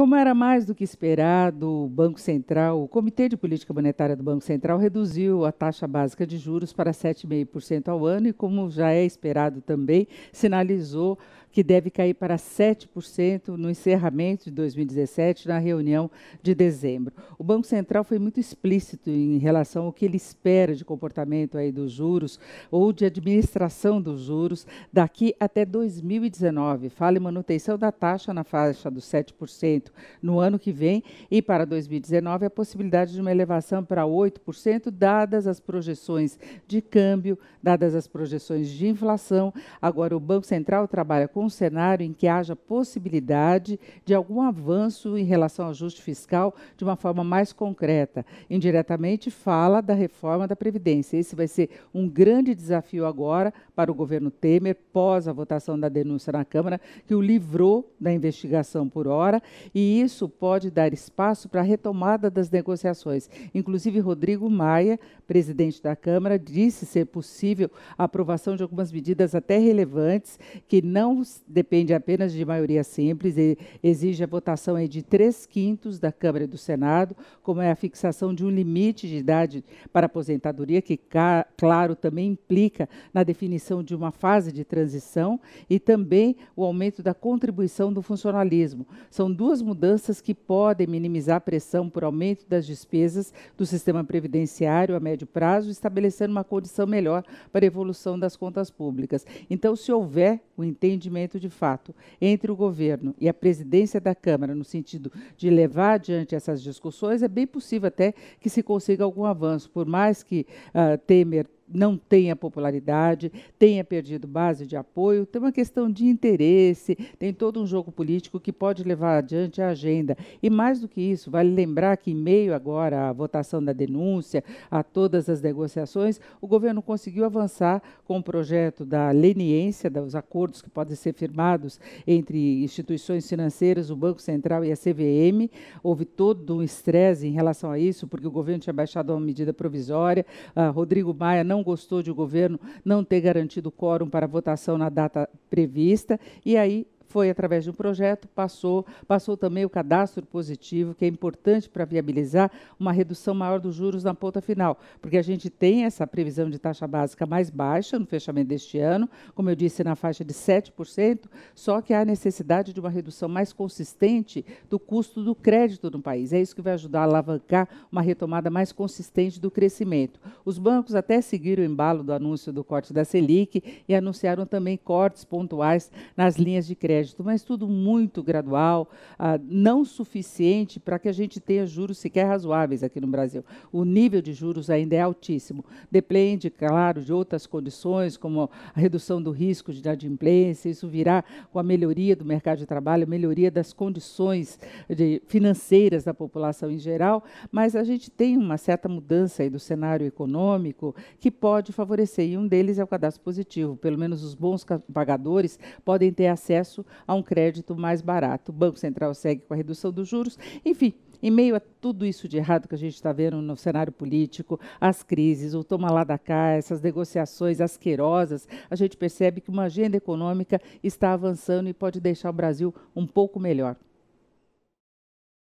Como era mais do que esperado, o Banco Central, o Comitê de Política Monetária do Banco Central reduziu a taxa básica de juros para 7,5% ao ano e, como já é esperado também, sinalizou que deve cair para 7% no encerramento de 2017, na reunião de dezembro. O Banco Central foi muito explícito em relação ao que ele espera de comportamento aí dos juros ou de administração dos juros daqui até 2019. Fala em manutenção da taxa na faixa dos 7% no ano que vem e para 2019 a possibilidade de uma elevação para 8%, dadas as projeções de câmbio, dadas as projeções de inflação. Agora, o Banco Central trabalha com com um cenário em que haja possibilidade de algum avanço em relação ao ajuste fiscal de uma forma mais concreta. Indiretamente fala da reforma da Previdência. Esse vai ser um grande desafio agora para o governo Temer, pós a votação da denúncia na Câmara, que o livrou da investigação por hora, e isso pode dar espaço para a retomada das negociações. Inclusive, Rodrigo Maia, presidente da Câmara, disse ser possível a aprovação de algumas medidas até relevantes que não depende apenas de maioria simples e exige a votação de três quintos da Câmara e do Senado, como é a fixação de um limite de idade para aposentadoria, que, claro, também implica na definição de uma fase de transição e também o aumento da contribuição do funcionalismo. São duas mudanças que podem minimizar a pressão por aumento das despesas do sistema previdenciário a médio prazo, estabelecendo uma condição melhor para a evolução das contas públicas. Então, se houver o entendimento de fato entre o governo e a presidência da Câmara, no sentido de levar adiante essas discussões, é bem possível até que se consiga algum avanço, por mais que uh, Temer não tenha popularidade, tenha perdido base de apoio, tem uma questão de interesse, tem todo um jogo político que pode levar adiante a agenda. E mais do que isso, vale lembrar que, em meio agora à votação da denúncia, a todas as negociações, o governo conseguiu avançar com o projeto da leniência dos acordos que podem ser firmados entre instituições financeiras, o Banco Central e a CVM. Houve todo um estresse em relação a isso, porque o governo tinha baixado uma medida provisória, ah, Rodrigo Maia não não gostou de o governo não ter garantido quórum para votação na data prevista, e aí foi através de um projeto, passou, passou também o cadastro positivo, que é importante para viabilizar uma redução maior dos juros na ponta final, porque a gente tem essa previsão de taxa básica mais baixa no fechamento deste ano, como eu disse, na faixa de 7%, só que há necessidade de uma redução mais consistente do custo do crédito no país. É isso que vai ajudar a alavancar uma retomada mais consistente do crescimento. Os bancos até seguiram o embalo do anúncio do corte da Selic e anunciaram também cortes pontuais nas linhas de crédito crédito, mas tudo muito gradual, ah, não suficiente para que a gente tenha juros sequer razoáveis aqui no Brasil. O nível de juros ainda é altíssimo. Depende, claro, de outras condições, como a redução do risco de inadimplência, isso virá com a melhoria do mercado de trabalho, a melhoria das condições eh, de, financeiras da população em geral, mas a gente tem uma certa mudança do cenário econômico que pode favorecer, e um deles é o cadastro positivo, pelo menos os bons pagadores podem ter acesso a um crédito mais barato. O Banco Central segue com a redução dos juros. Enfim, em meio a tudo isso de errado que a gente está vendo no cenário político, as crises, o toma lá da cá, essas negociações asquerosas, a gente percebe que uma agenda econômica está avançando e pode deixar o Brasil um pouco melhor.